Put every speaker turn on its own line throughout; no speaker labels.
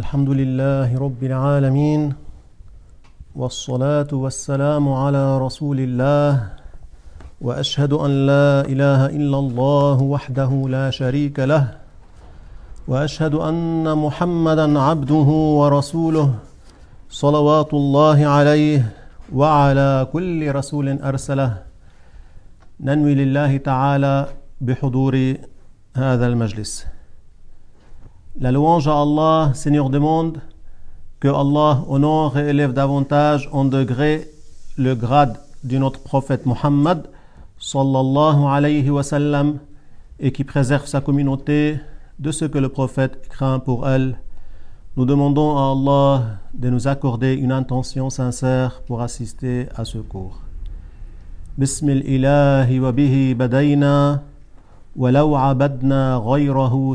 الحمد لله رب العالمين والصلاة والسلام على رسول الله وأشهد أن لا إله إلا الله وحده لا شريك له وأشهد أن محمدا عبده ورسوله صلوات الله عليه وعلى كل رسول أرسله ننوي لله تعالى بحضور هذا المجلس La louange à Allah, Seigneur du monde, que Allah honore et élève davantage en degré le grade de notre prophète Muhammad, sallallahu alayhi wa sallam et qui préserve sa communauté de ce que le prophète craint pour elle. Nous demandons à Allah de nous accorder une intention sincère pour assister à ce cours. Bismillah wa bihi badayna wa abadna ghayrahu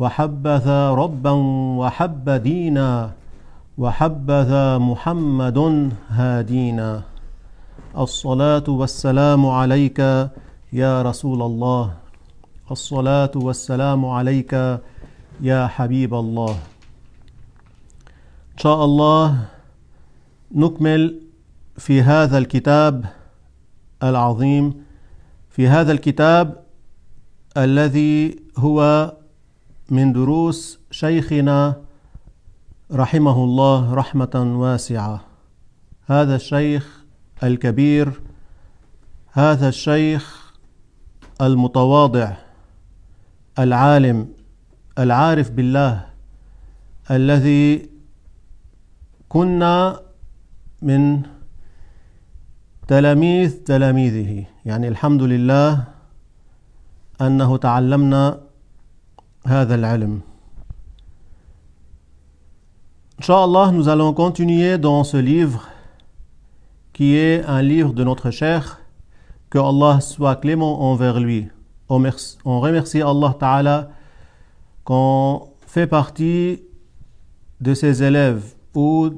وحبذا ربا وحب دينا وحبذا محمد هادينا الصلاة والسلام عليك يا رسول الله الصلاة والسلام عليك يا حبيب الله إن شاء الله نكمل في هذا الكتاب العظيم في هذا الكتاب الذي هو من دروس شيخنا رحمه الله رحمة واسعة هذا الشيخ الكبير هذا الشيخ المتواضع العالم العارف بالله الذي كنا من تلاميذ تلاميذه يعني الحمد لله انه تعلمنا هذا العلم nous allons continuer dans ce livre qui est un livre de notre cher. Que Allah soit clément envers lui. On, on remercie Allah Ta'ala qu'on fait partie de ses élèves ou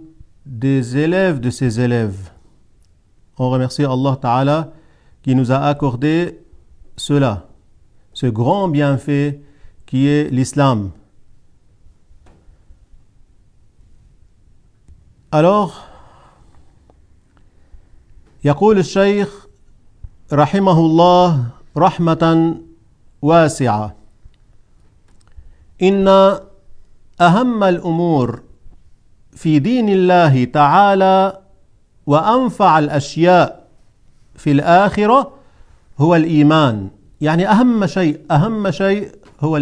des élèves de ses élèves. On remercie Allah Ta'ala qui nous a accordé cela, ce grand bienfait est l'islam. Alors, يقول الشيخ رحمه الله رحمة واسعة إن أهم الأمور في دين الله تعالى وأنفع الأشياء في الآخرة هو الإيمان يعني أهم شيء أهم شيء Le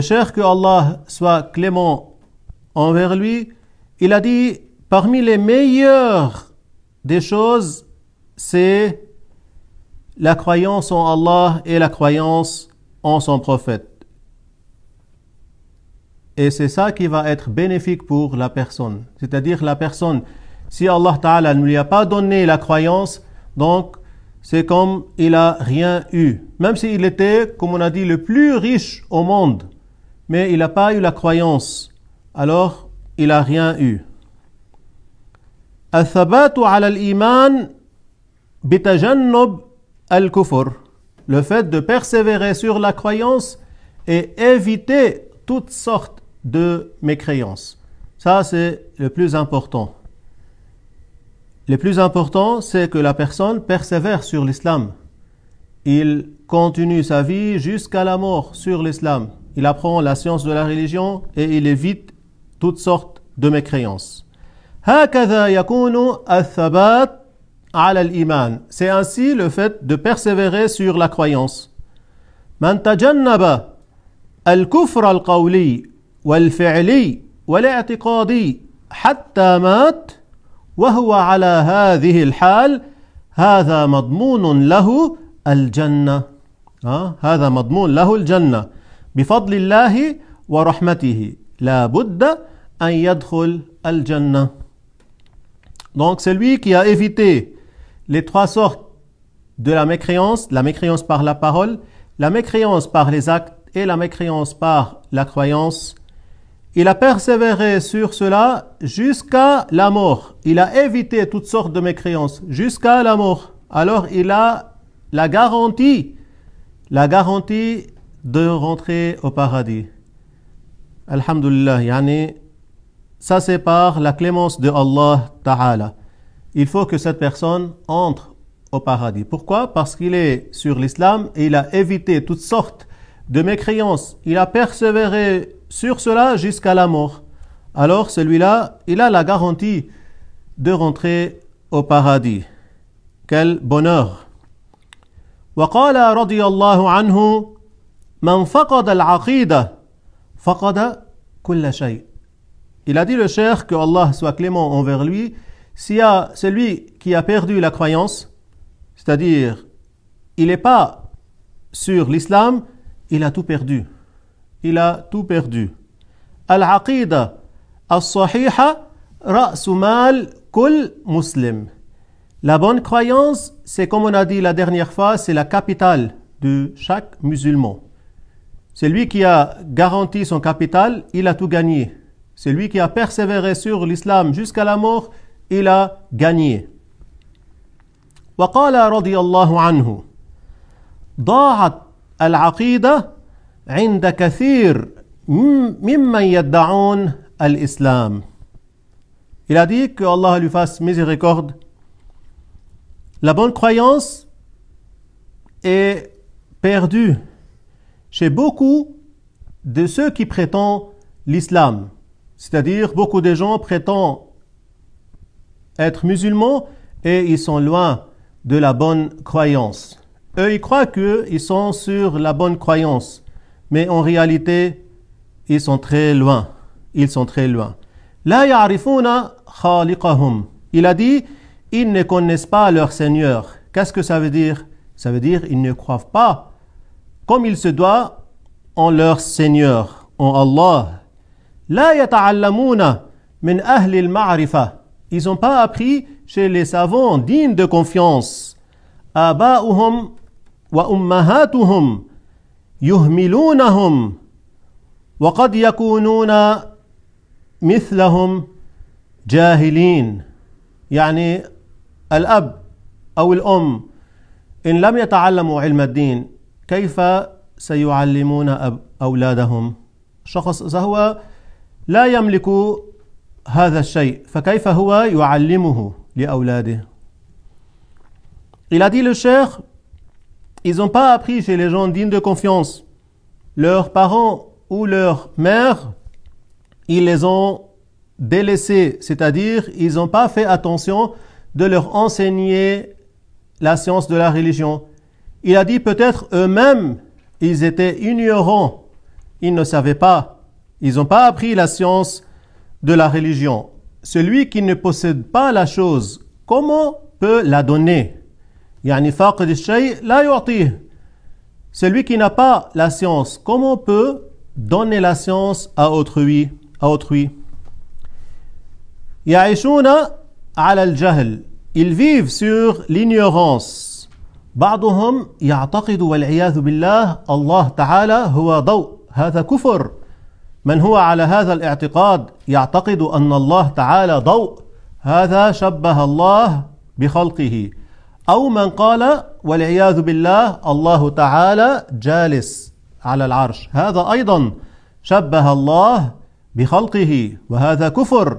cher que Allah soit clément envers lui, il a dit parmi les meilleures des choses, c'est la croyance en Allah et la croyance en son prophète. Et c'est ça qui va être bénéfique pour la personne. C'est-à-dire la personne si Allah Ta'ala ne lui a pas donné la croyance, donc c'est comme il a rien eu. Même s'il était, comme on a dit, le plus riche au monde, mais il n'a pas eu la croyance, alors il a rien eu. al Le fait de persévérer sur la croyance et éviter toutes sortes de mécréances. Ça, c'est le plus important. Le plus important, c'est que la personne persévère sur l'islam. Il continue sa vie jusqu'à la mort sur l'islam. Il apprend la science de la religion et il évite toutes sortes de mécréances. C'est ainsi le fait de persévérer sur la croyance. al qawli wal fi'li wal itiqadi hatta mat» وهو على هذه Donc celui qui a évité les trois sortes de la mécréance, la mécréance par la parole, la mécréance par les actes et la mécréance par la croyance, il a persévéré sur cela jusqu'à la mort. Il a évité toutes sortes de mécréances jusqu'à la mort. Alors il a la garantie, la garantie de rentrer au paradis. Alhamdulillah, yani, ça c'est par la clémence de Allah Ta'ala. Il faut que cette personne entre au paradis. Pourquoi Parce qu'il est sur l'islam et il a évité toutes sortes de mécréances. Il a persévéré sur cela jusqu'à la mort. Alors celui-là, il a la garantie de rentrer au paradis. Quel bonheur. Il a dit le cher que Allah soit clément envers lui, y a celui qui a perdu la croyance, c'est-à-dire il n'est pas sur l'islam, il a tout perdu il a tout perdu. al Kul Muslim. La bonne croyance, c'est comme on a dit la dernière fois, c'est la capitale de chaque musulman. Celui qui a garanti son capital, il a tout gagné. Celui qui a persévéré sur l'islam jusqu'à la mort, il a gagné. وقال رضي anhu. Daat al il a dit que Allah lui fasse miséricorde. La bonne croyance est perdue chez beaucoup de ceux qui prétendent l'islam. C'est-à-dire, beaucoup de gens prétendent être musulmans et ils sont loin de la bonne croyance. Eux, ils croient qu'ils sont sur la bonne croyance mais en réalité, ils sont très loin. Ils sont très loin. La Il a dit, ils ne connaissent pas leur Seigneur. Qu'est-ce que ça veut dire Ça veut dire, ils ne croient pas, comme il se doit, en leur Seigneur, en Allah. La min Ils n'ont pas appris chez les savants dignes de confiance. Aba'uhum wa ummahatuhum. يهملونهم وقد يكونون مثلهم جاهلين يعني الاب او الام ان لم يتعلموا علم الدين كيف سيعلمون اولادهم شخص اذا هو لا يملك هذا الشيء فكيف هو يعلمه لاولاده الى ديل الشيخ Ils n'ont pas appris chez les gens dignes de confiance. Leurs parents ou leurs mères, ils les ont délaissés, c'est-à-dire ils n'ont pas fait attention de leur enseigner la science de la religion. Il a dit peut-être eux-mêmes, ils étaient ignorants, ils ne savaient pas, ils n'ont pas appris la science de la religion. Celui qui ne possède pas la chose, comment peut la donner يعني فاقد الشيء لا يعطيه celui qui n'a pas la science comment peut donner la science à autrui à autrui يعيشون على الجهل ils vivent sur l'ignorance بعضهم يعتقد والعياذ بالله الله تعالى هو ضوء هذا كفر من هو على هذا الاعتقاد يعتقد أن الله تعالى ضوء هذا شبه الله بخلقه أو من قال والعياذ بالله الله تعالى جالس على العرش هذا أيضا شبه الله بخلقه وهذا كفر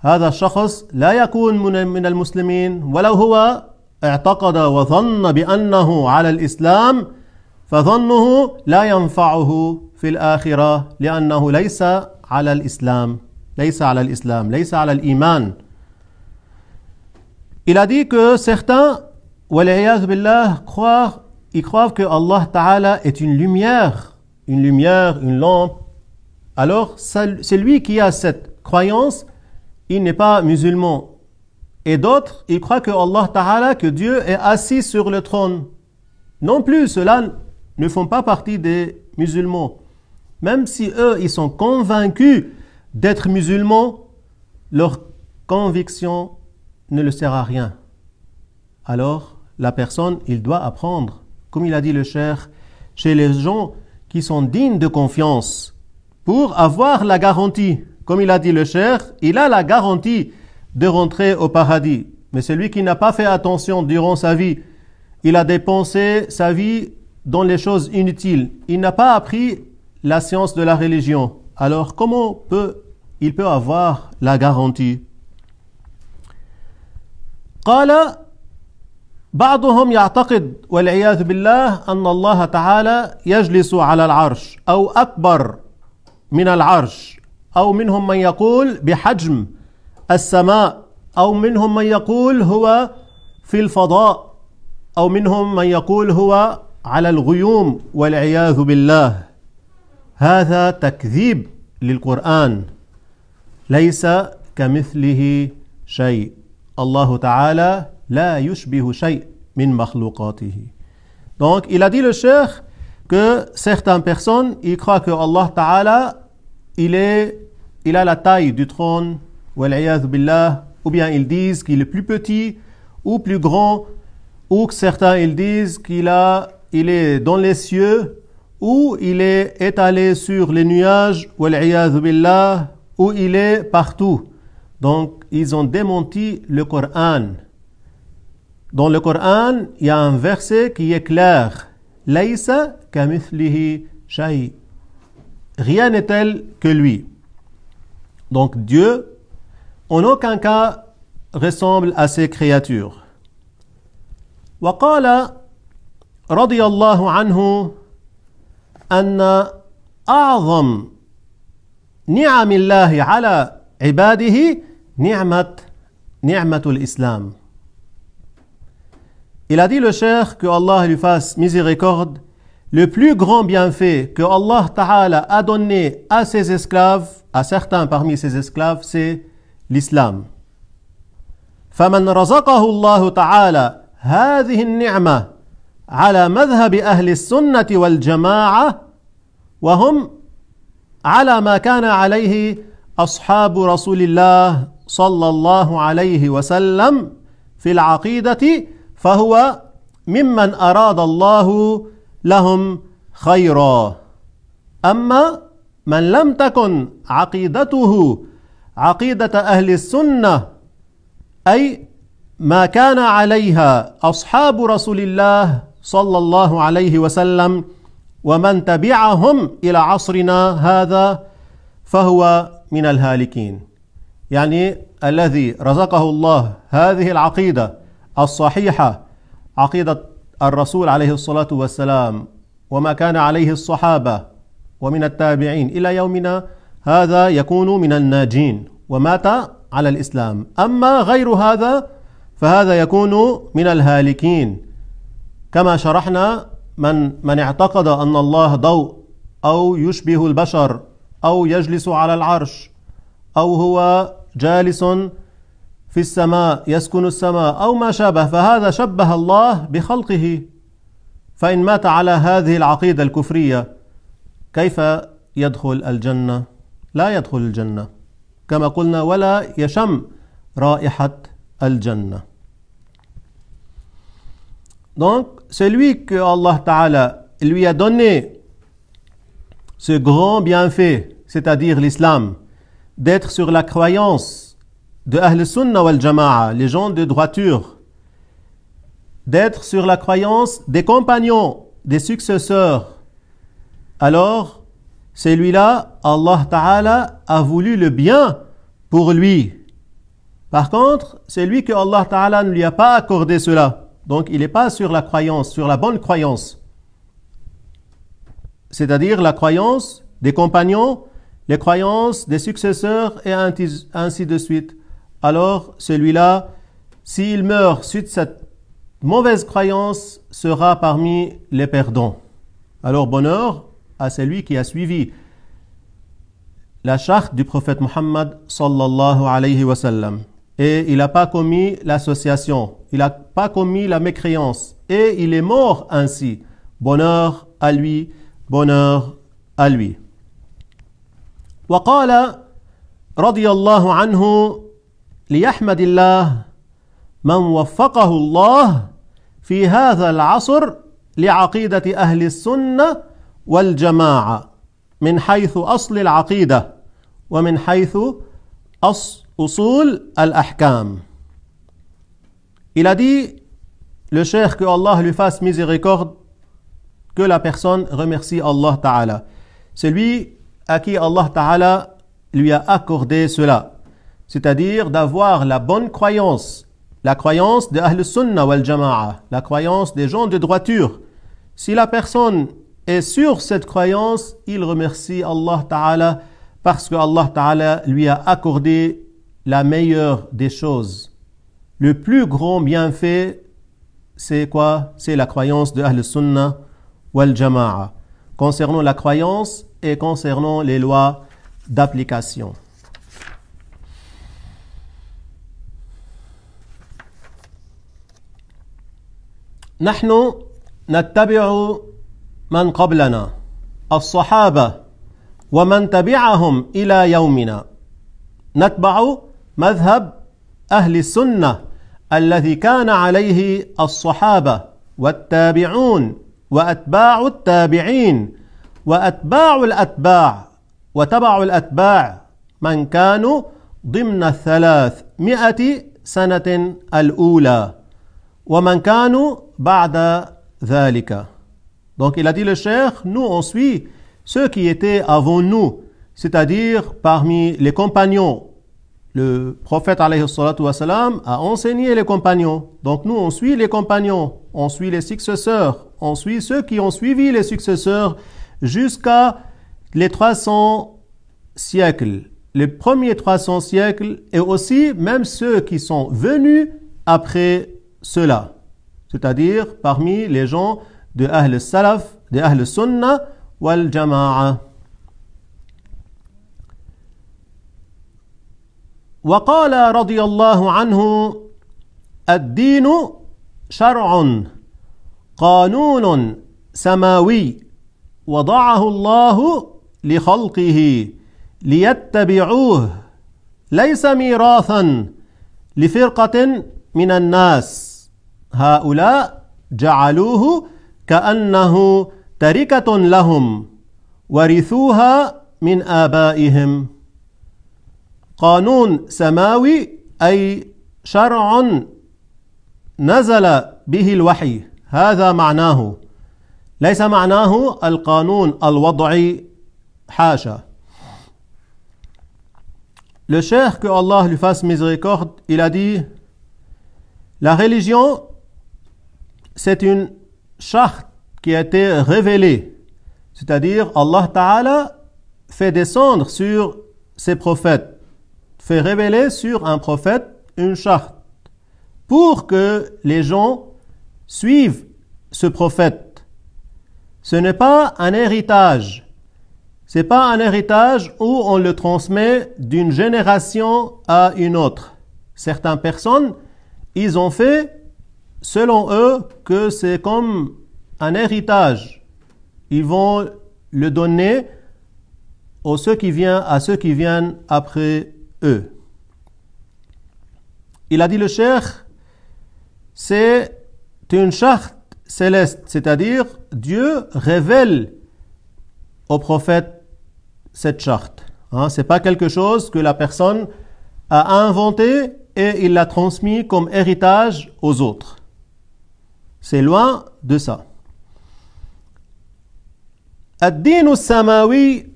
هذا الشخص لا يكون من المسلمين ولو هو اعتقد وظن بأنه على الإسلام فظنه لا ينفعه في الآخرة لأنه ليس على الإسلام ليس على الإسلام ليس على الإيمان Il a dit que certains billah, croire, ils croient que Allah Ta'ala est une lumière, une lumière, une lampe. Alors, c'est lui qui a cette croyance, il n'est pas musulman. Et d'autres, ils croient que Allah Ta'ala, que Dieu est assis sur le trône. Non plus, ceux-là ne font pas partie des musulmans. Même si eux, ils sont convaincus d'être musulmans, leur conviction ne le sert à rien. Alors, la personne, il doit apprendre. Comme il a dit le cher, chez les gens qui sont dignes de confiance, pour avoir la garantie. Comme il a dit le cher, il a la garantie de rentrer au paradis. Mais celui qui n'a pas fait attention durant sa vie, il a dépensé sa vie dans les choses inutiles. Il n'a pas appris la science de la religion. Alors comment peut il peut avoir la garantie بعضهم يعتقد والعياذ بالله ان الله تعالى يجلس على العرش او اكبر من العرش او منهم من يقول بحجم السماء او منهم من يقول هو في الفضاء او منهم من يقول هو على الغيوم والعياذ بالله هذا تكذيب للقران ليس كمثله شيء الله تعالى Donc, il a dit le cher que certaines personnes, ils croient que Allah Ta'ala, il, il a la taille du trône, ou bien ils disent qu'il est plus petit ou plus grand, ou que certains ils disent qu'il est dans les cieux, ou il est étalé sur les nuages, ou il est partout. Donc, ils ont démenti le Coran. Dans le Coran, il y a un verset qui est clair. Laïsa kamithlihi shay. Rien n'est tel que lui. Donc Dieu, en aucun cas, ressemble à ses créatures. وقال رضي الله عنه أن a'zam نعم الله على عباده نعمة islam» Il a dit le cher que Allah lui fasse miséricorde, le plus grand bienfait que Allah Ta'ala a donné à ses esclaves, à certains parmi ses esclaves, c'est l'islam. فمن رزقه الله تعالى هذه النعمة على مذهب أهل السنة والجماعة وهم على ما كان عليه أصحاب رسول الله صلى الله عليه وسلم في العقيدة فهو ممن أراد الله لهم خيرا أما من لم تكن عقيدته عقيدة أهل السنة أي ما كان عليها أصحاب رسول الله صلى الله عليه وسلم ومن تبعهم إلى عصرنا هذا فهو من الهالكين يعني الذي رزقه الله هذه العقيده الصحيحة عقيدة الرسول عليه الصلاة والسلام وما كان عليه الصحابة ومن التابعين إلى يومنا هذا يكون من الناجين ومات على الإسلام أما غير هذا فهذا يكون من الهالكين كما شرحنا من من اعتقد أن الله ضوء أو يشبه البشر أو يجلس على العرش أو هو جالس في السماء يسكن السماء او ما شابه فهذا شبه الله بخلقه فان مات على هذه العقيده الكفريه كيف يدخل الجنه لا يدخل الجنه كما قلنا ولا يشم رائحه الجنه Donc, celui que Allah Ta'ala lui a donné ce grand bienfait, c'est-à-dire l'islam, d'être sur la croyance de Ahl Jama'a, les gens de droiture, d'être sur la croyance des compagnons, des successeurs, alors celui-là, Allah Ta'ala a voulu le bien pour lui. Par contre, celui que Allah Ta'ala ne lui a pas accordé cela, donc il n'est pas sur la croyance, sur la bonne croyance, c'est-à-dire la croyance des compagnons, les croyances des successeurs et ainsi de suite alors celui-là, s'il meurt suite à cette mauvaise croyance, sera parmi les perdants. Alors bonheur à celui qui a suivi la charte du prophète Muhammad sallallahu alayhi wa sallam. Et il n'a pas commis l'association, il n'a pas commis la mécréance. Et il est mort ainsi. Bonheur à lui, bonheur à lui. ليحمد الله من وفقه الله في هذا العصر لعقيدة أهل السنة والجماعة من حيث أصل العقيدة ومن حيث أصول الأحكام Il a dit, le cher, que Allah lui fasse miséricorde, que la personne remercie Allah Ta'ala. Celui à qui Allah Ta'ala lui a accordé cela. c'est-à-dire d'avoir la bonne croyance, la croyance de Ahl-Sunnah wal-Jama'a, la croyance des gens de droiture. Si la personne est sur cette croyance, il remercie Allah Ta'ala parce que Allah Ta'ala lui a accordé la meilleure des choses. Le plus grand bienfait, c'est quoi C'est la croyance de Ahl-Sunnah wal-Jama'a concernant la croyance et concernant les lois d'application. نحن نتبع من قبلنا الصحابه ومن تبعهم الى يومنا نتبع مذهب اهل السنه الذي كان عليه الصحابه والتابعون واتباع التابعين واتباع الاتباع وتبع الاتباع من كانوا ضمن الثلاثمائه سنه الاولى Donc il a dit le cher, nous on suit ceux qui étaient avant nous, c'est-à-dire parmi les compagnons. Le prophète a enseigné les compagnons. Donc nous on suit les compagnons, on suit les successeurs, on suit ceux qui ont suivi les successeurs jusqu'à les 300 siècles, les premiers 300 siècles et aussi même ceux qui sont venus après cela, c'est-à-dire parmi les gens de Ahl Salaf, de Ahl Sunnah wal Jama'a. وقال رضي الله عنه الدين شرع قانون سماوي وضعه الله لخلقه ليتبعوه ليس ميراثا لفرقه من الناس هؤلاء جعلوه كأنه تركة لهم ورثوها من آبائهم قانون سماوي أي شرع نزل به الوحي هذا معناه ليس معناه القانون الوضعي حاشا Le cher que Allah lui fasse miséricorde, il a dit La religion c'est une charte qui a été révélée. C'est-à-dire, Allah Ta'ala fait descendre sur ses prophètes, fait révéler sur un prophète une charte pour que les gens suivent ce prophète. Ce n'est pas un héritage. Ce n'est pas un héritage où on le transmet d'une génération à une autre. Certaines personnes, ils ont fait selon eux que c'est comme un héritage. Ils vont le donner aux ceux qui viennent, à ceux qui viennent après eux. Il a dit le cher, c'est une charte céleste, c'est-à-dire Dieu révèle au prophète cette charte. Hein. Ce n'est pas quelque chose que la personne a inventé et il l'a transmis comme héritage aux autres. C'est loin de ça. الدين السماوي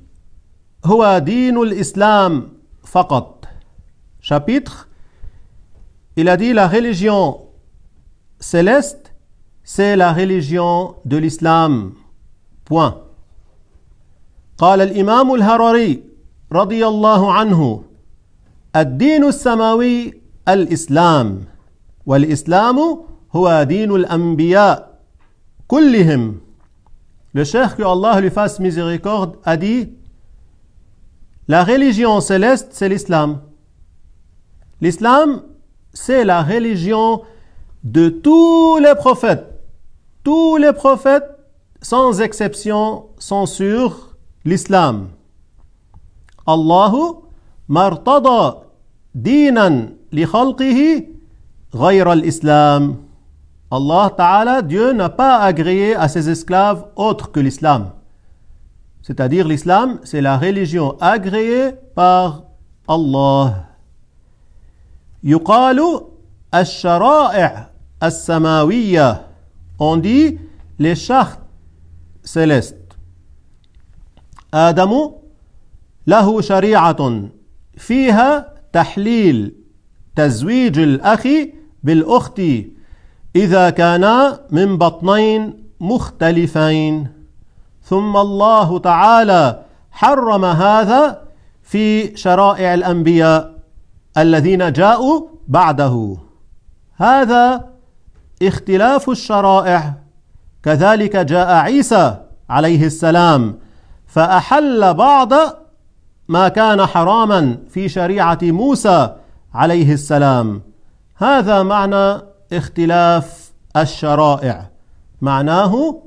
هو دين الإسلام فقط. Chapitre, il a dit la religion céleste, c'est la religion de l'islam. Point. قال الإمام الهرري رضي الله عنه الدين السماوي الإسلام والإسلام Le cher que Allah lui fasse miséricorde a dit La religion céleste, c'est l'islam. L'islam, c'est la religion de tous les prophètes. Tous les prophètes, sans exception, sont sur l'islam. Allahu martada dinan li khalqihi ghayra l'islam. Allah Ta'ala, Dieu n'a pas agréé à ses esclaves autre que l'islam. C'est-à-dire l'islam, c'est la religion agréée par Allah. Yuqalu ash-shara'i' as-samawiyya. On dit les chartes célestes. Adamu lahu shari'atun fiha tahlil tazwij al-akhi bil-ukhti. إذا كانا من بطنين مختلفين ثم الله تعالى حرم هذا في شرائع الأنبياء الذين جاءوا بعده هذا اختلاف الشرائع كذلك جاء عيسى عليه السلام فأحل بعض ما كان حراما في شريعة موسى عليه السلام هذا معنى اختلاف الشرائع معناه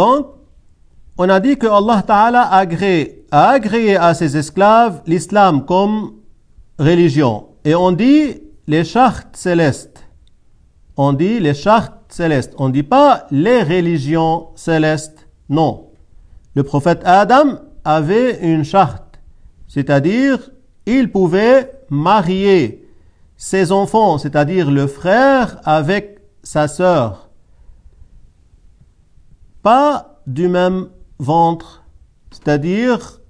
Donc, on a dit que Allah Ta'ala a a agréé à ses esclaves l'islam comme religion. Et on dit les chartes célestes. On dit les chartes célestes. On ne dit pas les religions célestes. Non. Le prophète Adam avait une charte, c'est-à-dire il pouvait marier ses enfants, c'est-à-dire le frère, avec sa sœur. Pas du même ventre, c'est-à-dire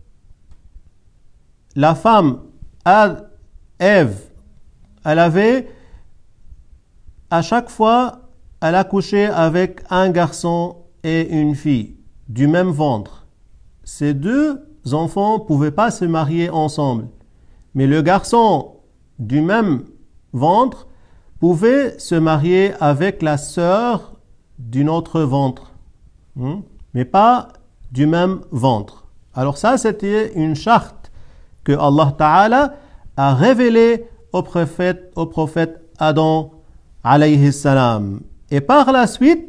la femme, Ève, elle avait à chaque fois, elle accouchait avec un garçon et une fille du même ventre. Ces deux enfants ne pouvaient pas se marier ensemble. Mais le garçon du même ventre pouvait se marier avec la sœur d'une autre ventre, hmm, mais pas du même ventre. Alors ça, c'était une charte que Allah Ta'ala a révélée au prophète, au prophète Adam alayhi salam. Et par la suite,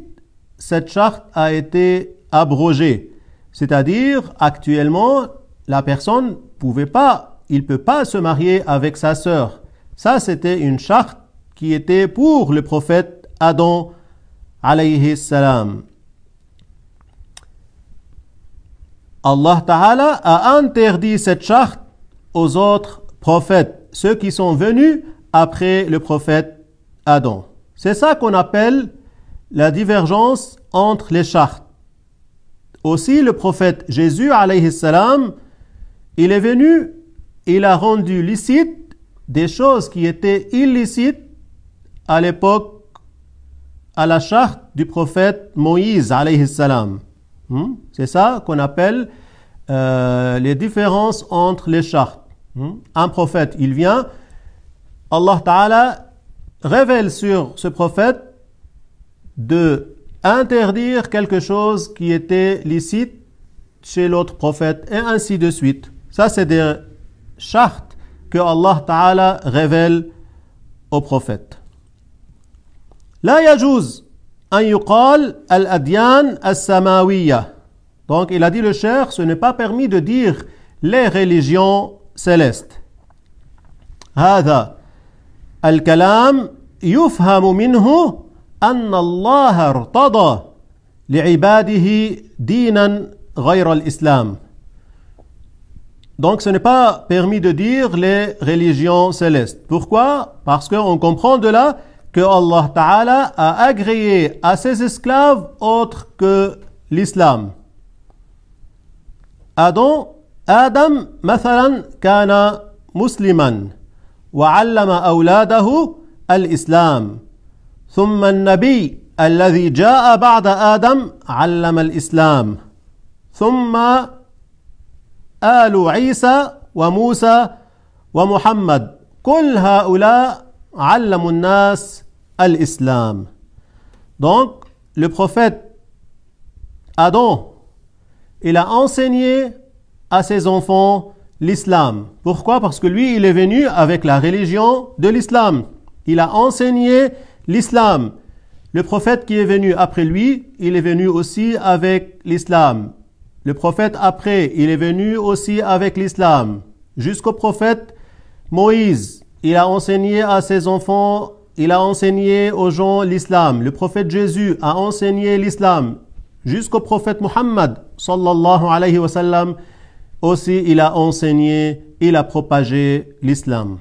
cette charte a été abrogée. C'est-à-dire, actuellement, la personne ne pouvait pas il ne peut pas se marier avec sa sœur. Ça, c'était une charte qui était pour le prophète Adam alayhi salam. Allah Ta'ala a interdit cette charte aux autres prophètes, ceux qui sont venus après le prophète Adam. C'est ça qu'on appelle la divergence entre les chartes. Aussi, le prophète Jésus, alayhi salam, il est venu il a rendu licite des choses qui étaient illicites à l'époque, à la charte du prophète Moïse, alayhi salam. Hmm? C'est ça qu'on appelle euh, les différences entre les chartes. Hmm? Un prophète, il vient, Allah Ta'ala révèle sur ce prophète de interdire quelque chose qui était licite chez l'autre prophète, et ainsi de suite. Ça, c'est des charte que Allah Ta'ala révèle au prophète. La yajouz an yuqal al-adyan al-samawiyya. Donc il a dit le cher, ce n'est pas permis de dire les religions célestes. Hada al-kalam yufhamu minhu منه Allah الله ارتضى لعباده دينا غير الإسلام. Donc ce n'est pas permis de dire les religions célestes. Pourquoi Parce qu'on comprend de là que Allah Ta'ala a agréé à ses esclaves autre que l'islam. Adam, Adam, مثلا wa allama وعلم al-islam. ثم النبي الذي جاء بعد آدم علم الإسلام ثم آل عيسى وموسى Al-Islam Donc, le prophète Adam, il a enseigné à ses enfants l'islam. Pourquoi Parce que lui, il est venu avec la religion de l'islam. Il a enseigné l'islam. Le prophète qui est venu après lui, il est venu aussi avec l'islam. Le prophète après, il est venu aussi avec l'islam. Jusqu'au prophète Moïse, il a enseigné à ses enfants, il a enseigné aux gens l'islam. Le prophète Jésus a enseigné l'islam. Jusqu'au prophète Muhammad sallallahu alayhi wa sallam, aussi il a enseigné, il a propagé l'islam.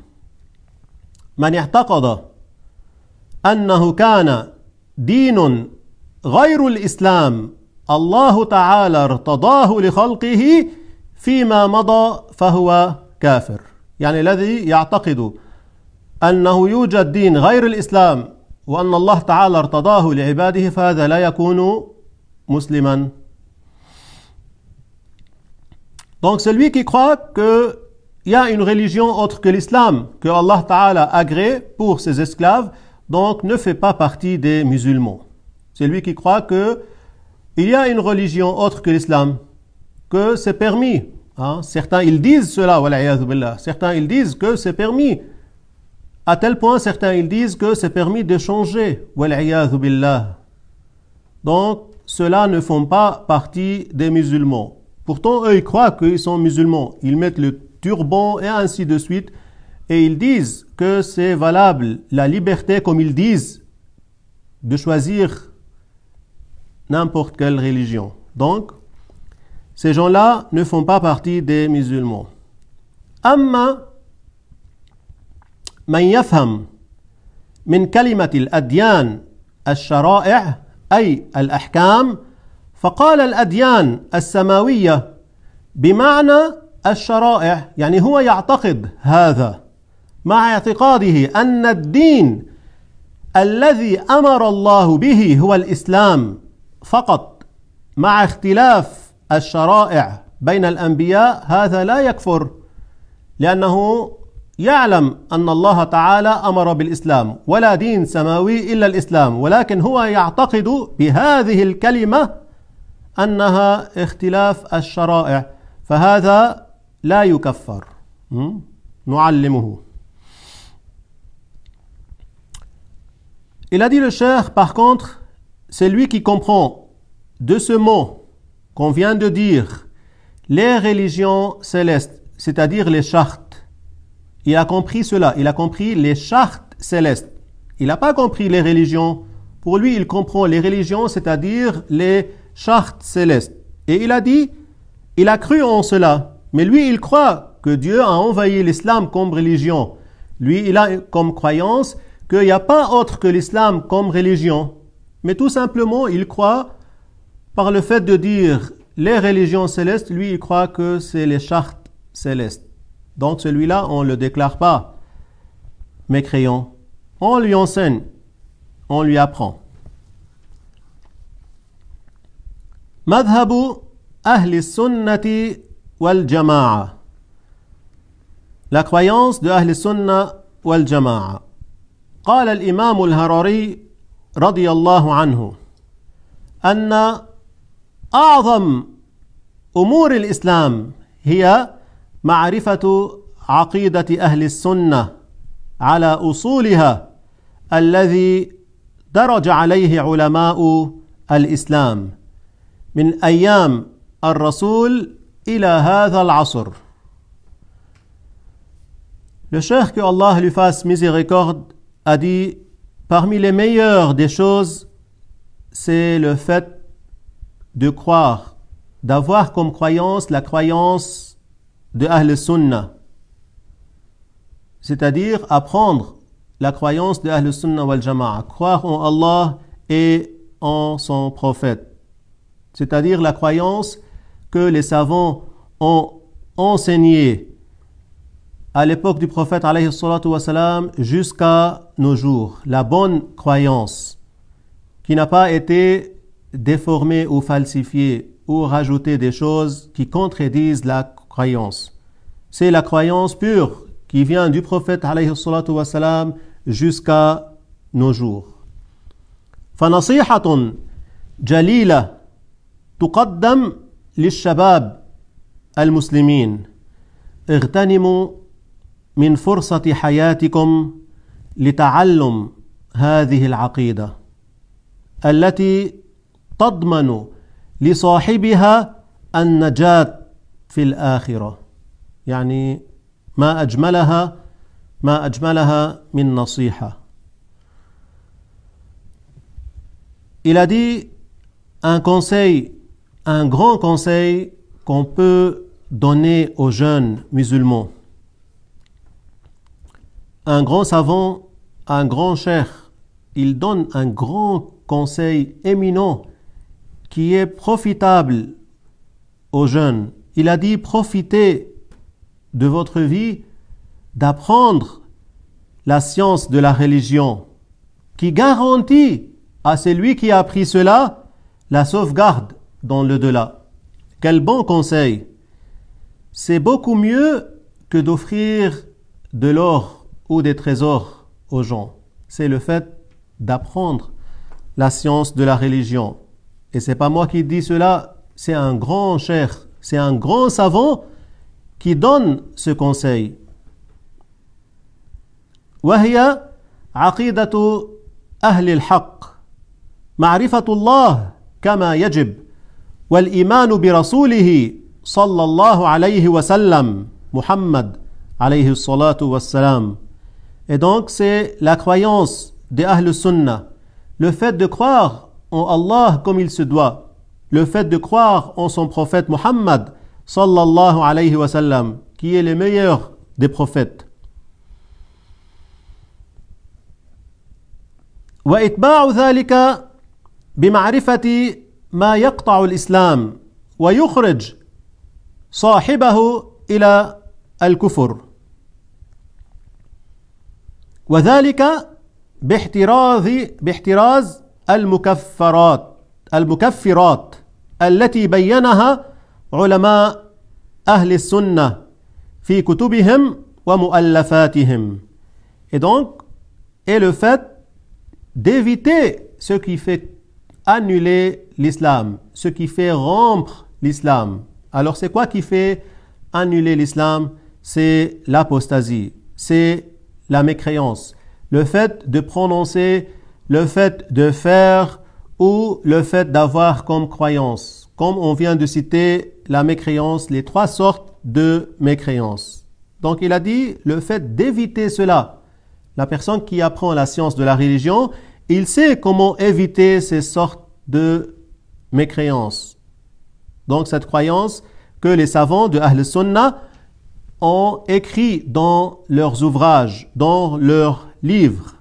من اعتقد أنه كان دين الله تعالى ارتضاه لخلقه فيما مضى فهو كافر يعني الذي يعتقد أنه يوجد دين غير الإسلام وأن الله تعالى ارتضاه لعباده فهذا لا يكون مسلما Donc celui qui croit qu'il y a une religion autre que l'islam que Allah Ta'ala agrée pour ses esclaves, donc ne fait pas partie des musulmans. Celui qui croit que euh, il y a une religion autre que l'islam, que c'est permis. Hein. Certains, ils disent cela, certains, ils disent que c'est permis. À tel point, certains, ils disent que c'est permis de changer. Donc, ceux-là ne font pas partie des musulmans. Pourtant, eux, ils croient qu'ils sont musulmans. Ils mettent le turban et ainsi de suite. Et ils disent que c'est valable, la liberté, comme ils disent, de choisir n'importe quelle religion. Donc, ces gens-là ne font pas partie des musulmans. أما من يفهم من كلمة الأديان الشرائع أي الأحكام فقال الأديان السماوية بمعنى الشرائع يعني هو يعتقد هذا مع اعتقاده أن الدين الذي أمر الله به هو الإسلام فقط مع اختلاف الشرائع بين الأنبياء هذا لا يكفر لأنه يعلم أن الله تعالى أمر بالإسلام ولا دين سماوي إلا الإسلام ولكن هو يعتقد بهذه الكلمة أنها اختلاف الشرائع فهذا لا يكفر نعلمه Il a dit le cher, par contre, C'est lui qui comprend de ce mot qu'on vient de dire les religions célestes, c'est-à-dire les chartes, il a compris cela, il a compris les chartes célestes. Il n'a pas compris les religions. Pour lui, il comprend les religions, c'est-à-dire les chartes célestes. Et il a dit, il a cru en cela, mais lui, il croit que Dieu a envahi l'islam comme religion. Lui, il a comme croyance qu'il n'y a pas autre que l'islam comme religion mais tout simplement, il croit par le fait de dire les religions célestes, lui, il croit que c'est les chartes célestes. Donc celui-là, on ne le déclare pas Mais créons, On lui enseigne, on lui apprend. Madhabu Ahli Sunnati wal Jama'a. La croyance de Ahli Sunna wal Jama'a. قال الإمام الهراري رضي الله عنه أن أعظم أمور الإسلام هي معرفة عقيدة أهل السنة على أصولها الذي درج عليه علماء الإسلام من أيام الرسول إلى هذا العصر Le cher que Allah lui fasse miséricorde a dit Parmi les meilleures des choses, c'est le fait de croire, d'avoir comme croyance la croyance de Ahl Sunnah, c'est-à-dire apprendre la croyance de Ahl Sunnah wal Jama'a, croire en Allah et en son prophète, c'est-à-dire la croyance que les savants ont enseignée à l'époque du prophète wassalam, jusqu'à nos jours. La bonne croyance qui n'a pas été déformée ou falsifiée ou rajoutée des choses qui contredisent la croyance. C'est la croyance pure qui vient du prophète wassalam, jusqu'à nos jours. فنصيحة جليلة تقدم للشباب المسلمين اغتنموا من فرصة حياتكم لتعلم هذه العقيدة التي تضمن لصاحبها النجاة في الآخرة يعني ما أجملها ما أجملها من نصيحة Il a dit un conseil, un grand conseil qu'on peut donner aux jeunes musulmans. Un grand savant, un grand cher, il donne un grand conseil éminent qui est profitable aux jeunes. Il a dit profitez de votre vie d'apprendre la science de la religion qui garantit à celui qui a appris cela la sauvegarde dans le delà. Quel bon conseil! C'est beaucoup mieux que d'offrir de l'or ou des trésors aux gens. C'est le fait d'apprendre la science de la religion. Et c'est pas moi qui dis cela, c'est un grand cher, c'est un grand savant qui donne ce conseil. وهي عقيدة أهل الحق معرفة الله كما يجب والإيمان برسوله صلى الله عليه وسلم محمد عليه الصلاة والسلام et donc, c'est la croyance des Ahl Sunnah. Le fait de croire en Allah comme il se doit. Le fait de croire en son prophète Muhammad, sallallahu alayhi wa sallam, qui est le meilleur des prophètes. وإتباع ذلك بمعرفة ما يقطع الإسلام ويخرج صاحبه إلى الكفر وذلك باحتراز باحتراز المكفرات المكفرات التي بينها علماء أهل السنة في كتبهم ومؤلفاتهم et donc et le fait d'éviter ce qui fait annuler l'islam, ce qui fait rompre l'islam. Alors c'est quoi qui fait annuler l'islam C'est l'apostasie, c'est la mécréance, le fait de prononcer, le fait de faire ou le fait d'avoir comme croyance. Comme on vient de citer la mécréance, les trois sortes de mécréance. Donc il a dit le fait d'éviter cela. La personne qui apprend la science de la religion, il sait comment éviter ces sortes de mécréances. Donc cette croyance que les savants de Ahl Sunnah ont écrit dans leurs ouvrages, dans leurs livres.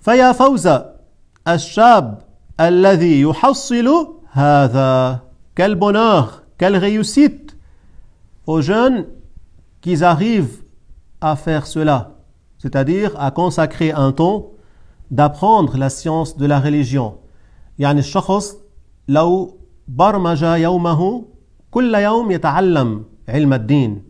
fawza al shab alladhi yuhassilu هذا quel bonheur quelle réussite aux jeunes qui arrivent à faire cela c'est-à-dire à consacrer un temps d'apprendre la science de la religion يعني الشخص barmaja برمج يومه كل يوم يتعلم al الدين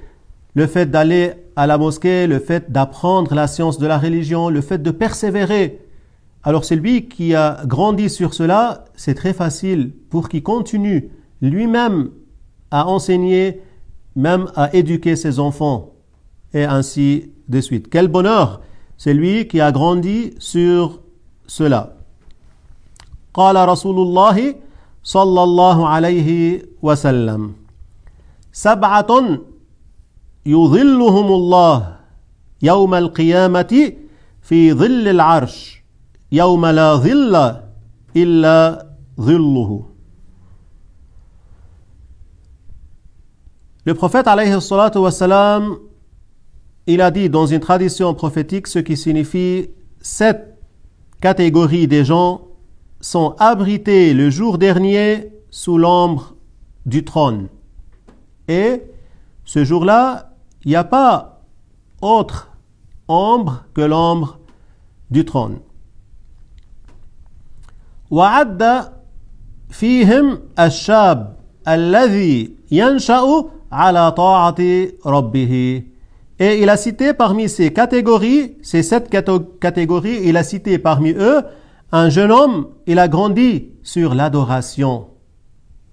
le fait d'aller à la mosquée, le fait d'apprendre la science de la religion, le fait de persévérer. Alors c'est lui qui a grandi sur cela, c'est très facile pour qu'il continue lui-même à enseigner, même à éduquer ses enfants, et ainsi de suite. Quel bonheur C'est lui qui a grandi sur cela. sallallahu alayhi wa sallam. يظلهم Le prophète alayhi il a dit dans une tradition prophétique ce qui signifie sept catégories des gens sont abrités le jour dernier sous l'ombre du trône. Et ce jour-là, il n'y a pas autre ombre que l'ombre du trône. Et il a cité parmi ces catégories, ces sept catégories, il a cité parmi eux un jeune homme, il a grandi sur l'adoration.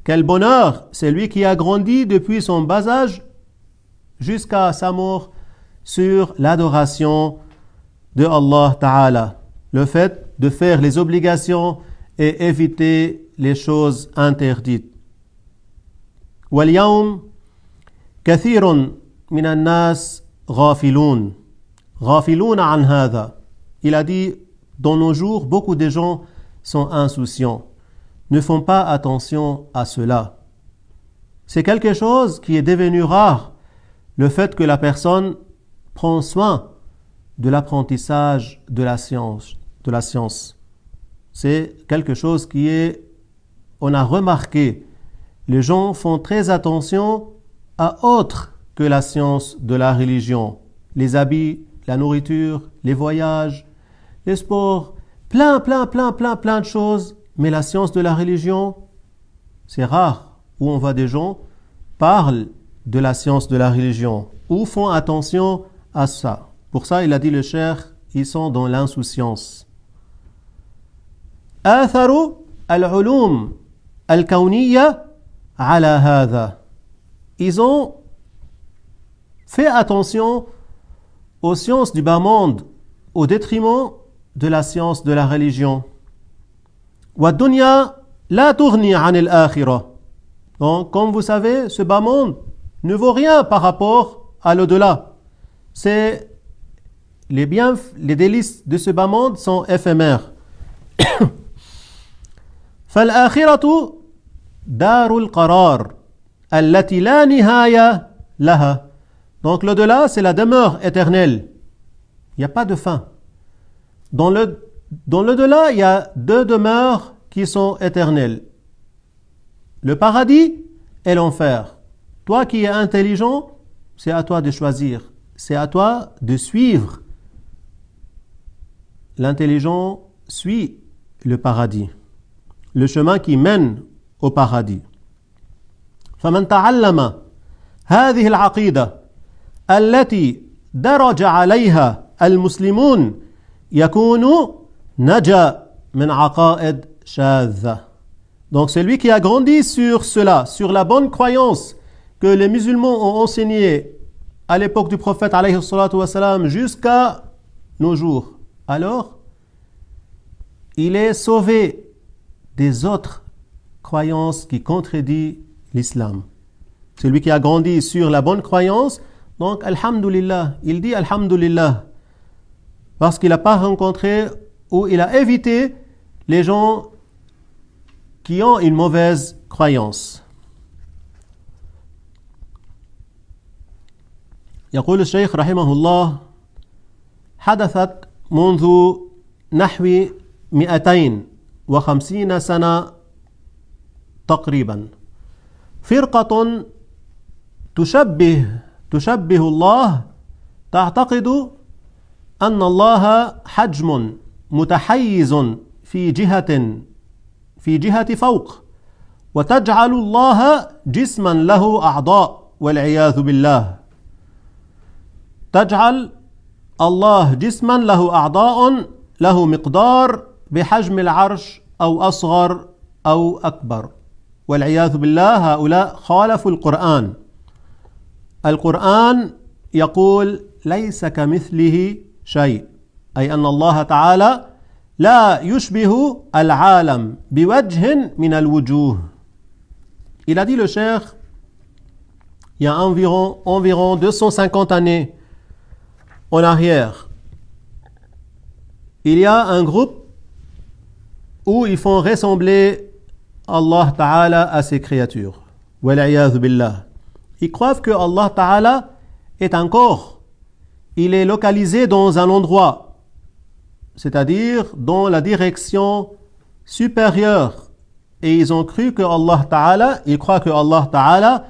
Quel bonheur, c'est lui qui a grandi depuis son bas âge jusqu'à sa mort sur l'adoration de Allah Ta'ala. Le fait de faire les obligations et éviter les choses interdites. واليوم كثير من الناس غافلون غافلون هذا Il a dit, dans nos jours, beaucoup de gens sont insouciants, ne font pas attention à cela. C'est quelque chose qui est devenu rare le fait que la personne prend soin de l'apprentissage de la science, de la science. C'est quelque chose qui est, on a remarqué, les gens font très attention à autre que la science de la religion. Les habits, la nourriture, les voyages, les sports, plein, plein, plein, plein, plein de choses. Mais la science de la religion, c'est rare où on voit des gens parlent de la science de la religion ou font attention à ça. Pour ça, il a dit le cher, ils sont dans l'insouciance. al Ils ont fait attention aux sciences du bas monde au détriment de la science de la religion. Donc, comme vous savez, ce bas monde ne vaut rien par rapport à l'au-delà. C'est les biens, les délices de ce bas monde sont éphémères. Donc l'au-delà, c'est la demeure éternelle. Il n'y a pas de fin. Dans le dans l'au-delà, il y a deux demeures qui sont éternelles. Le paradis et l'enfer. Toi qui es intelligent, c'est à toi de choisir. C'est à toi de suivre. L'intelligent suit le paradis, le chemin qui mène au paradis. فمن تعلم هذه Donc celui qui a grandi sur cela, sur la bonne croyance que les musulmans ont enseigné à l'époque du prophète jusqu'à nos jours, alors il est sauvé des autres croyances qui contredisent l'islam. Celui qui a grandi sur la bonne croyance, donc Alhamdulillah, il dit Alhamdulillah, parce qu'il n'a pas rencontré ou il a évité les gens qui ont une mauvaise croyance. يقول الشيخ رحمه الله حدثت منذ نحو 250 سنة تقريبا فرقة تشبه تشبه الله تعتقد أن الله حجم متحيز في جهة في جهة فوق وتجعل الله جسما له أعضاء والعياذ بالله تجعل الله جسما له أعضاء له مقدار بحجم العرش أو أصغر أو أكبر والعياذ بالله هؤلاء خالفوا القرآن القرآن يقول ليس كمثله شيء أي أن الله تعالى لا يشبه العالم بوجه من الوجوه Il a dit le cher, il y a environ, environ 250 années, en arrière. Il y a un groupe où ils font ressembler Allah Ta'ala à ses créatures. Ils croient que Allah Ta'ala est un corps. Il est localisé dans un endroit, c'est-à-dire dans la direction supérieure. Et ils ont cru que Allah Ta'ala, ils croient que Allah Ta'ala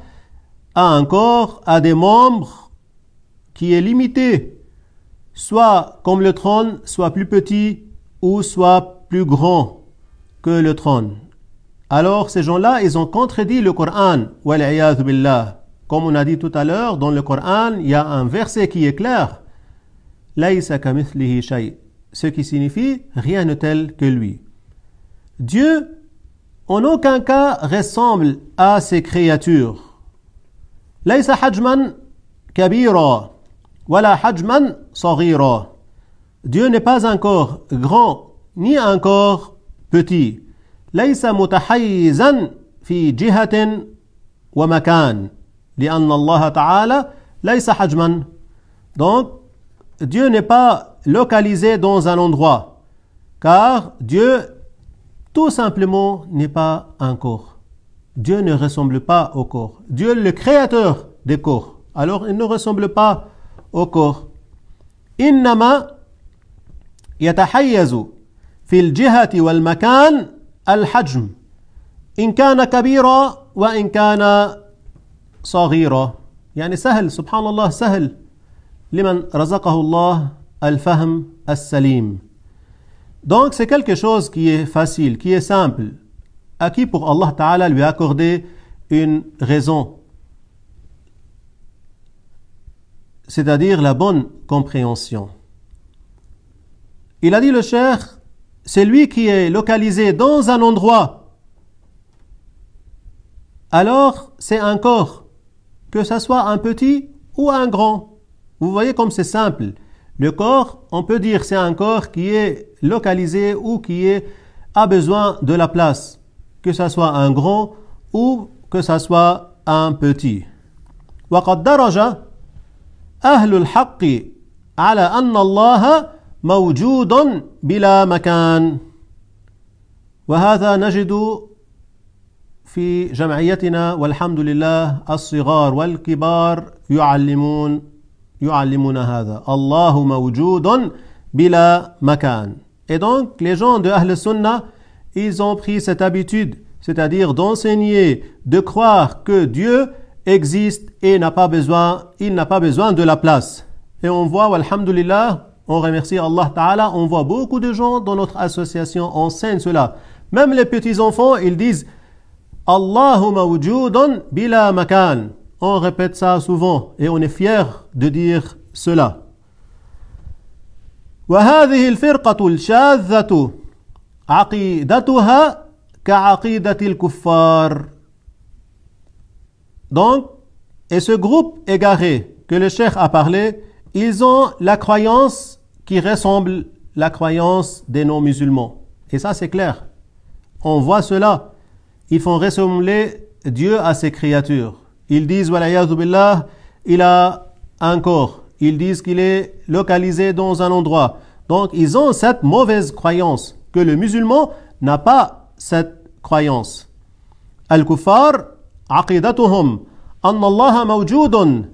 a un corps, a des membres qui est limité soit comme le trône, soit plus petit ou soit plus grand que le trône. Alors ces gens-là, ils ont contredit le Coran. Comme on a dit tout à l'heure, dans le Coran, il y a un verset qui est clair. Ce qui signifie rien de tel que lui. Dieu, en aucun cas, ressemble à ses créatures. Laysa hajman kabira. Voilà, hajman sahira. Dieu n'est pas encore grand ni encore corps petit. fi wa لأن الله تعالى ليس Donc, Dieu n'est pas localisé dans un endroit, car Dieu, tout simplement, n'est pas un corps. Dieu ne ressemble pas au corps. Dieu est le créateur des corps. Alors, il ne ressemble pas أكه إنما يتحيز في الجهة والمكان الحجم إن كان كبيرا وإن كان صغيرا يعني سهل سبحان الله سهل لمن رزقه الله الفهم السليم Donc c'est quelque chose qui est facile, qui est simple, à qui pour Allah Ta'ala lui accorder une raison c'est-à-dire la bonne compréhension. Il a dit le cher, c'est lui qui est localisé dans un endroit. Alors, c'est un corps, que ce soit un petit ou un grand. Vous voyez comme c'est simple. Le corps, on peut dire c'est un corps qui est localisé ou qui est, a besoin de la place, que ce soit un grand ou que ce soit un petit. وقد درج أهل الحق على أن الله موجود بلا مكان وهذا نجد في جمعيتنا والحمد لله الصغار والكبار يعلمون يعلمون هذا الله موجود بلا مكان Et donc les gens de Ahl Sunna ils ont pris cette habitude c'est-à-dire d'enseigner de croire que Dieu existe et n'a pas besoin, il n'a pas besoin de la place. Et on voit, alhamdulillah, on remercie Allah Ta'ala, on voit beaucoup de gens dans notre association enseignent cela. Même les petits-enfants, ils disent Allahumma wujudun bila makan. On répète ça souvent et on est fier de dire cela. Wa وهذه الفرقة الشاذة عقيدتها كعقيدة الكفار donc, et ce groupe égaré que le cheikh a parlé, ils ont la croyance qui ressemble la croyance des non-musulmans. Et ça, c'est clair. On voit cela. Ils font ressembler Dieu à ses créatures. Ils disent, voilà, il a un corps. Ils disent qu'il est localisé dans un endroit. Donc, ils ont cette mauvaise croyance que le musulman n'a pas cette croyance. Al-Kufar, عقيدتهم أن الله موجود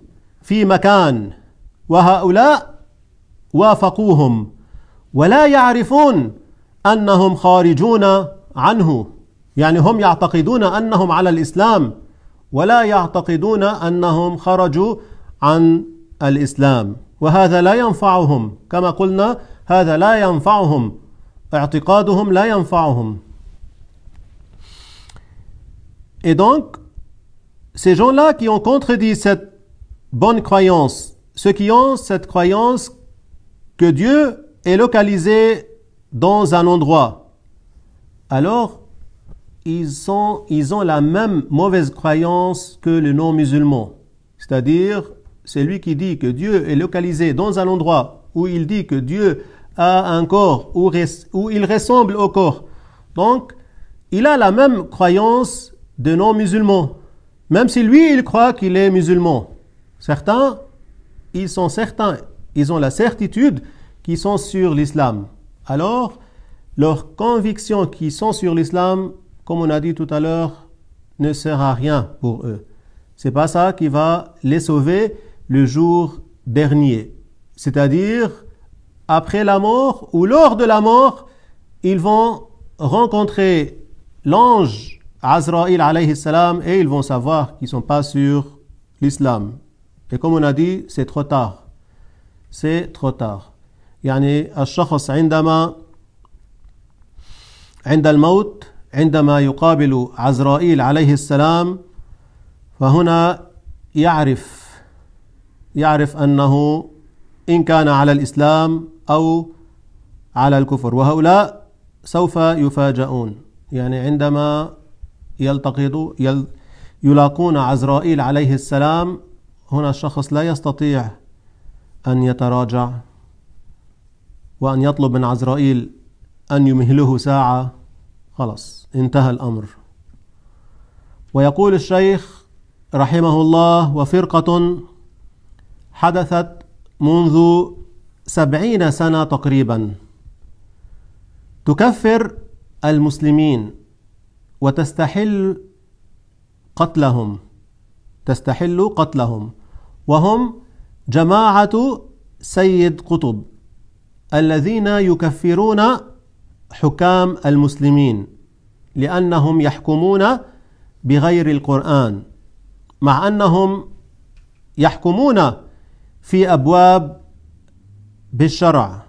في مكان وهؤلاء وافقوهم ولا يعرفون أنهم خارجون عنه يعني هم يعتقدون أنهم على الإسلام ولا يعتقدون أنهم خرجوا عن الإسلام وهذا لا ينفعهم كما قلنا هذا لا ينفعهم اعتقادهم لا ينفعهم Et donc, ces gens-là qui ont contredit cette bonne croyance, ceux qui ont cette croyance que Dieu est localisé dans un endroit, alors ils ont, ils ont la même mauvaise croyance que le non-musulman. C'est-à-dire, c'est lui qui dit que Dieu est localisé dans un endroit où il dit que Dieu a un corps, où, où il ressemble au corps. Donc, il a la même croyance de non musulmans même si lui, il croit qu'il est musulman. Certains, ils sont certains, ils ont la certitude qu'ils sont sur l'islam. Alors, leur conviction qui sont sur l'islam, comme on a dit tout à l'heure, ne sert à rien pour eux. C'est pas ça qui va les sauver le jour dernier. C'est-à-dire, après la mort ou lors de la mort, ils vont rencontrer l'ange Azraïl alayhi salam et ils vont savoir qu'ils sont pas sur l'islam. Et comme on a dit, c'est trop tard. C'est trop tard. يعني الشخص عندما عند الموت عندما يقابل عزرائيل عليه السلام فهنا يعرف يعرف انه ان كان على الاسلام او على الكفر وهؤلاء سوف يفاجؤون يعني عندما يلتقط يل يلاقون عزرائيل عليه السلام هنا الشخص لا يستطيع أن يتراجع وأن يطلب من عزرائيل أن يمهله ساعة خلاص انتهى الأمر ويقول الشيخ رحمه الله وفرقة حدثت منذ سبعين سنة تقريبا تكفر المسلمين وتستحل قتلهم تستحل قتلهم وهم جماعة سيد قطب الذين يكفرون حكام المسلمين لأنهم يحكمون بغير القرآن مع أنهم يحكمون في أبواب بالشرع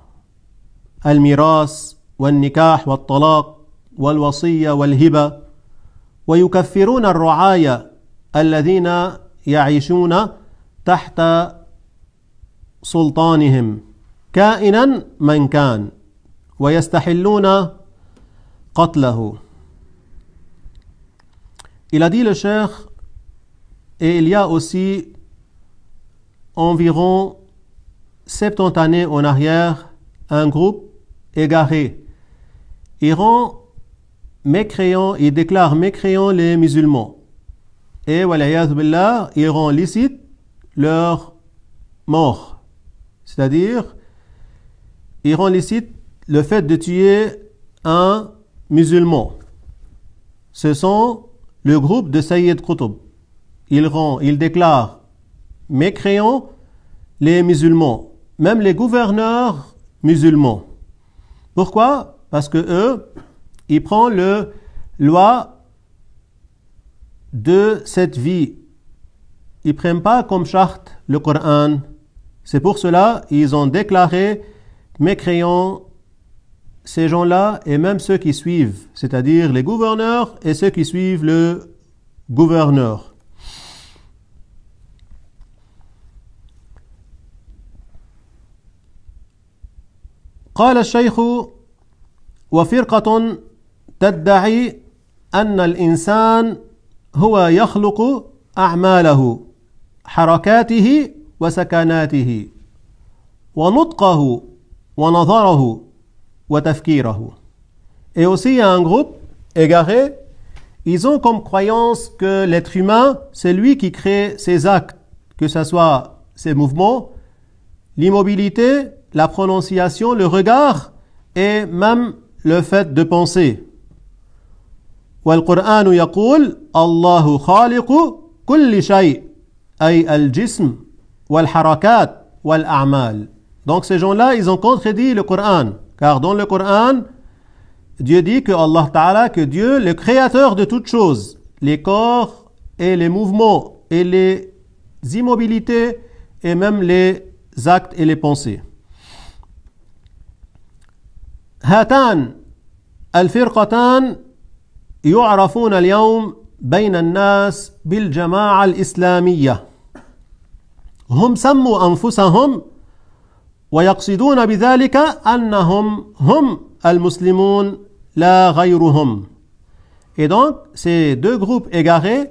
الميراث والنكاح والطلاق والوصية والهبة ويكفرون الرعايا الذين يعيشون تحت سلطانهم كائنا من كان ويستحلون قتله Il a dit le cher, et il y a aussi environ 70 années en arrière, un groupe égaré. Iran Mécréants, il déclarent mécréants les musulmans. Et billah, il rend licite leur mort. C'est-à-dire, il rend licite le fait de tuer un musulman. Ce sont le groupe de Sayyid Qutb. Il rend, il déclare mécréants les musulmans, même les gouverneurs musulmans. Pourquoi Parce que eux, il prend le loi de cette vie. Ils ne prennent pas comme charte le Coran. C'est pour cela qu'ils ont déclaré mécréants ces gens-là et même ceux qui suivent, c'est-à-dire les gouverneurs et ceux qui suivent le gouverneur. قال الشيخ وفرقة et aussi, il y a un groupe égaré. Ils ont comme croyance que l'être humain, c'est lui qui crée ses actes, que ce soit ses mouvements, l'immobilité, la prononciation, le regard et même le fait de penser. Donc ces gens-là, ils ont contredit le Coran. Car dans le Coran, Dieu dit que Allah Ta'ala, que Dieu, le créateur de toutes choses, les corps et les mouvements et les immobilités et même les actes et les pensées. al firqatan » يعرفون اليوم بين الناس بالجماعة الإسلامية هم سموا أنفسهم ويقصدون بذلك أنهم هم المسلمون لا غيرهم Et donc, ces deux groupes égarés,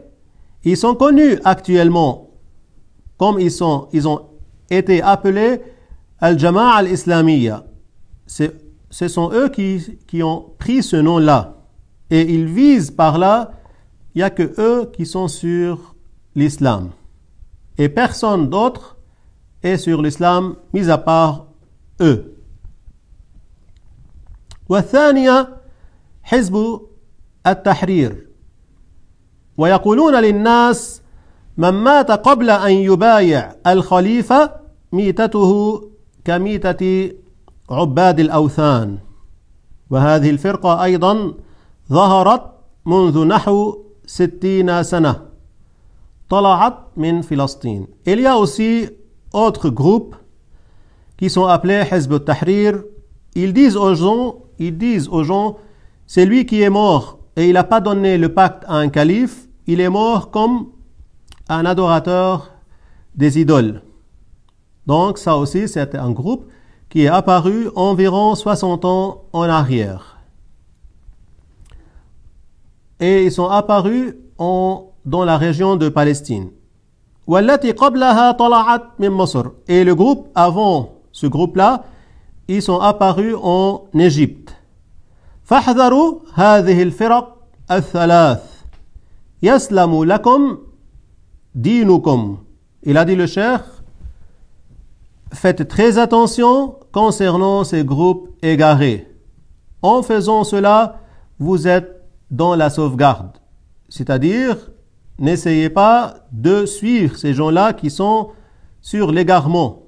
ils sont connus actuellement comme ils, sont, ils ont été appelés Al-Jama'a al-Islamiyya. Ce sont eux qui, qui ont pris ce nom-là. Et ils visent par là, il n'y a que eux qui sont sur l'islam. Et personne d'autre est sur l'islam, mis à part eux. والثانية حزب التحرير ويقولون للناس من مات قبل أن يبايع الخليفة ميتته كميتة عباد الأوثان وهذه الفرقة أيضا Il y a aussi autres groupes qui sont appelés Hezb tahrir Ils disent aux gens, ils disent aux gens, c'est lui qui est mort et il n'a pas donné le pacte à un calife, il est mort comme un adorateur des idoles. Donc ça aussi, c'est un groupe qui est apparu environ 60 ans en arrière et ils sont apparus en, dans la région de Palestine. Et le groupe avant ce groupe-là, ils sont apparus en Égypte. Il a dit le cher, faites très attention concernant ces groupes égarés. En faisant cela, vous êtes dans la sauvegarde. C'est-à-dire, n'essayez pas de suivre ces gens-là qui sont sur l'égarement.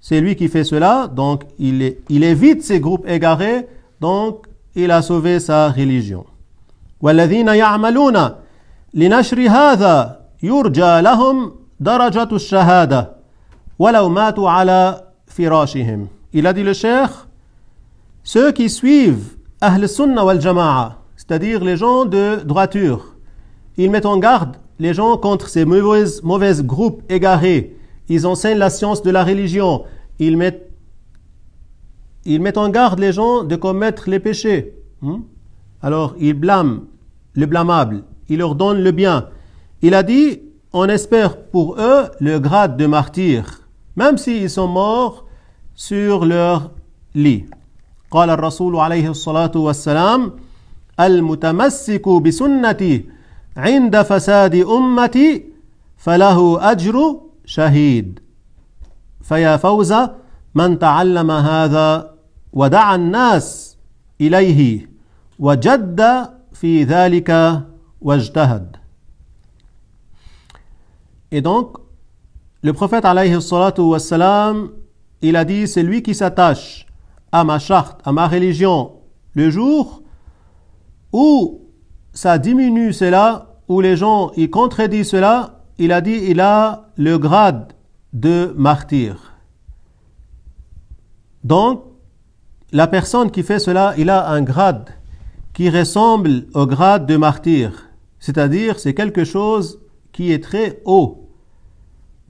C'est lui qui fait cela, donc il, évite ces groupes égarés, donc il a sauvé sa religion. Il a dit le cher, ceux qui suivent Ahl c'est-à-dire les gens de droiture. Ils mettent en garde les gens contre ces mauvaises, groupes égarés. Ils enseignent la science de la religion. Ils mettent, ils mettent en garde les gens de commettre les péchés. Hmm? Alors, ils blâment le blâmable. Ils leur donnent le bien. Il a dit, on espère pour eux le grade de martyr, même s'ils sont morts sur leur lit. قال الرسول عليه الصلاة والسلام المتمسك بسنتي عند فساد أمتي فله أجر شهيد فيا فوز من تعلم هذا ودعا الناس إليه وجد في ذلك واجتهد Et donc, le prophète alayhi salatu wassalam, il a dit, c'est lui qui s'attache à ma charte, à ma religion, le jour où ça diminue cela, où les gens y contredisent cela, il a dit il a le grade de martyr. Donc, la personne qui fait cela, il a un grade qui ressemble au grade de martyr. C'est-à-dire, c'est quelque chose qui est très haut.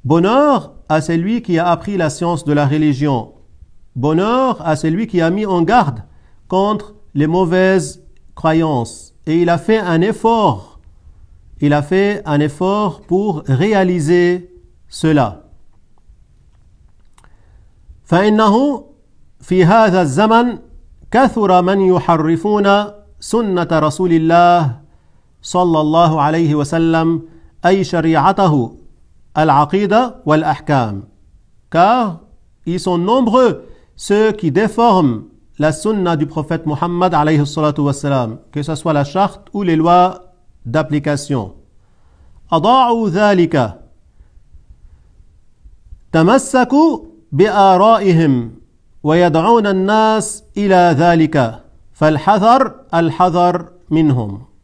Bonheur à celui qui a appris la science de la religion, Bonheur à celui qui a mis en garde contre les mauvaises croyances. Et il a fait un effort. Il a fait un effort pour réaliser cela. فإنه في هذا الزمن كثر من يحرفون سنة رسول الله صلى الله عليه وسلم أي شريعته العقيدة والأحكام car ils sont nombreux ceux qui déforment la sunna du prophète Mohammed que ce soit la charte ou les lois d'application. ذلك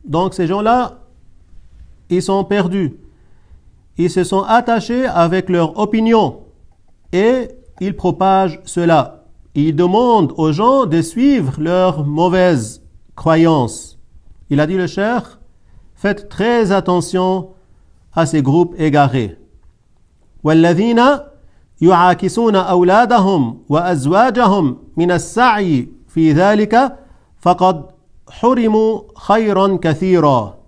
Donc ces gens-là, ils sont perdus. Ils se sont attachés avec leur opinion et ils propagent cela. il demande aux gens de suivre leurs mauvaises croyances. Il a dit le cher, faites très attention à ces groupes égarés. والذين يعاكسون أولادهم وأزواجهم من السعي في ذلك فقد حرموا خيرا كثيرا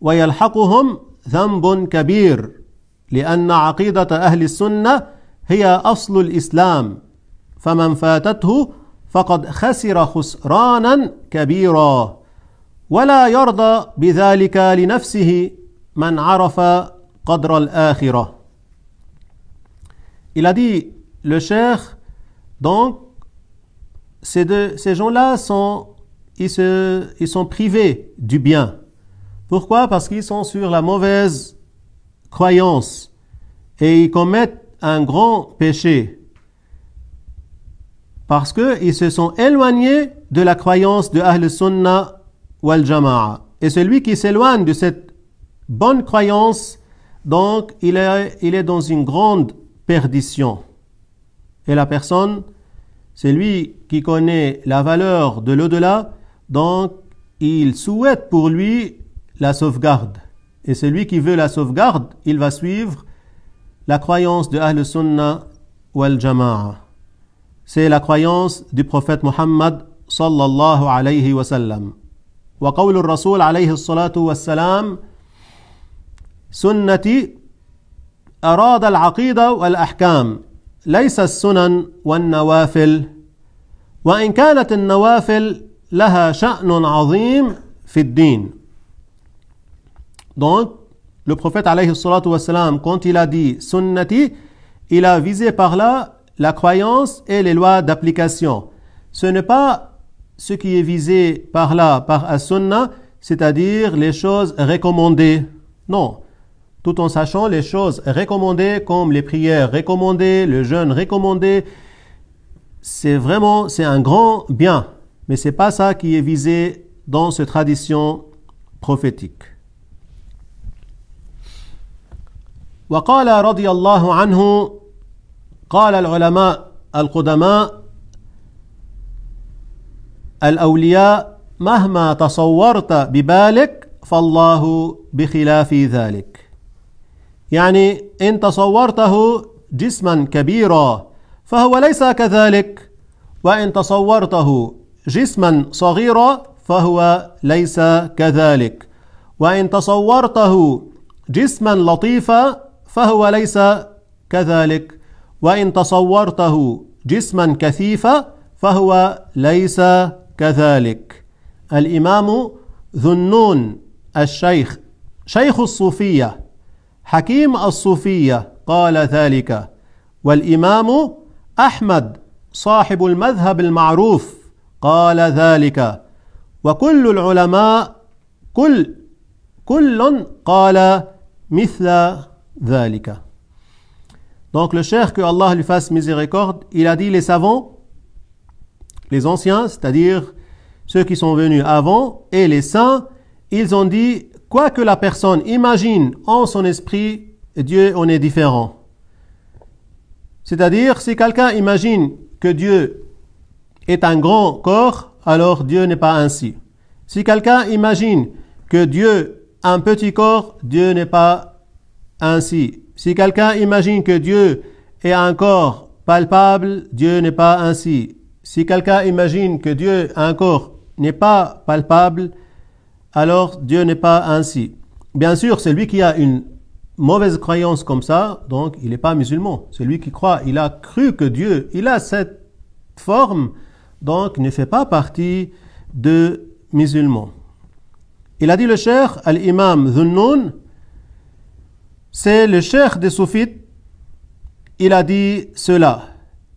ويلحقهم ذنب كبير لأن عقيدة أهل السنة هي أصل الإسلام Il a dit, le cher, donc, ces, deux, gens-là sont, ils, se, sont privés du bien. Pourquoi Parce qu'ils sont sur la mauvaise croyance et ils commettent un grand péché parce qu'ils se sont éloignés de la croyance de Ahl Sunnah wal Jama'a. Et celui qui s'éloigne de cette bonne croyance, donc il est, dans une grande perdition. Et la personne, c'est lui qui connaît la valeur de l'au-delà, donc il souhaite pour lui la sauvegarde. Et celui qui veut la sauvegarde, il va suivre la croyance de Ahl Sunnah wal Jama'a. C'est la croyance du prophète Muhammad sallallahu alayhi wa sallam. Wa qawlu وقول الرسول عليه الصلاة والسلام سنتي أراد العقيدة والأحكام ليس السنن والنوافل وإن كانت النوافل لها شأن عظيم في الدين Donc, le prophète alayhi salatu wassalam, quand il a dit sunnati, il a visé par là la croyance et les lois d'application. Ce n'est pas ce qui est visé par là, par Asunna, cest c'est-à-dire les choses recommandées. Non. Tout en sachant les choses recommandées comme les prières recommandées, le jeûne recommandé, c'est vraiment, c'est un grand bien. Mais c'est pas ça qui est visé dans cette tradition prophétique. قال العلماء القدماء الأولياء مهما تصورت ببالك فالله بخلاف ذلك يعني إن تصورته جسما كبيرا فهو ليس كذلك وإن تصورته جسما صغيرا فهو ليس كذلك وإن تصورته جسما لطيفا فهو ليس كذلك وإن تصورته جسما كثيفا فهو ليس كذلك الإمام ذنون الشيخ شيخ الصوفية حكيم الصوفية قال ذلك والإمام أحمد صاحب المذهب المعروف قال ذلك وكل العلماء كل كل قال مثل ذلك Donc le cher, que Allah lui fasse miséricorde, il a dit les savants, les anciens, c'est-à-dire ceux qui sont venus avant, et les saints, ils ont dit, quoi que la personne imagine en son esprit, Dieu en est différent. C'est-à-dire, si quelqu'un imagine que Dieu est un grand corps, alors Dieu n'est pas ainsi. Si quelqu'un imagine que Dieu est un petit corps, Dieu n'est pas ainsi. Si quelqu'un imagine que Dieu est un corps palpable, Dieu n'est pas ainsi. Si quelqu'un imagine que Dieu un corps n'est pas palpable, alors Dieu n'est pas ainsi. Bien sûr, celui qui a une mauvaise croyance comme ça, donc il n'est pas musulman. Celui qui croit, il a cru que Dieu, il a cette forme, donc ne fait pas partie de musulmans. Il a dit le cher, al-imam Zunnoun, c'est le cheikh des soufites, il a dit cela.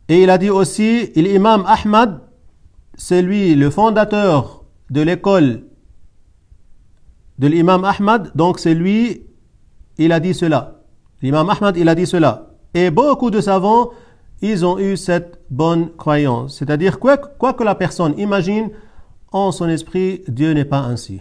Et il a dit aussi, l'imam Ahmad, c'est lui le fondateur de l'école de l'imam Ahmad, donc c'est lui, il a dit cela. L'imam Ahmad, il a dit cela. Et beaucoup de savants, ils ont eu cette bonne croyance. C'est-à-dire, quoi, quoi que la personne imagine, en son esprit, Dieu n'est pas ainsi.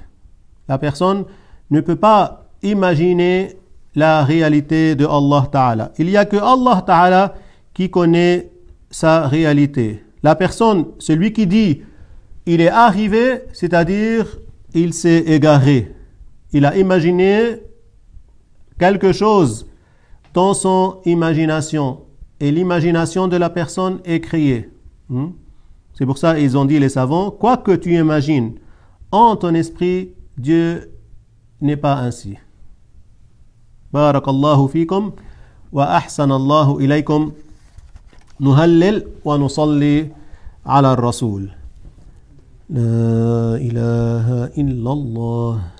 La personne ne peut pas imaginer la réalité de Allah Ta'ala. Il n'y a que Allah Ta'ala qui connaît sa réalité. La personne, celui qui dit il est arrivé, c'est-à-dire il s'est égaré. Il a imaginé quelque chose dans son imagination. Et l'imagination de la personne est créée. Hmm? C'est pour ça ils ont dit les savants, quoi que tu imagines en ton esprit, Dieu n'est pas ainsi. بارك الله فيكم وأحسن الله إليكم نهلل ونصلي على الرسول لا إله إلا الله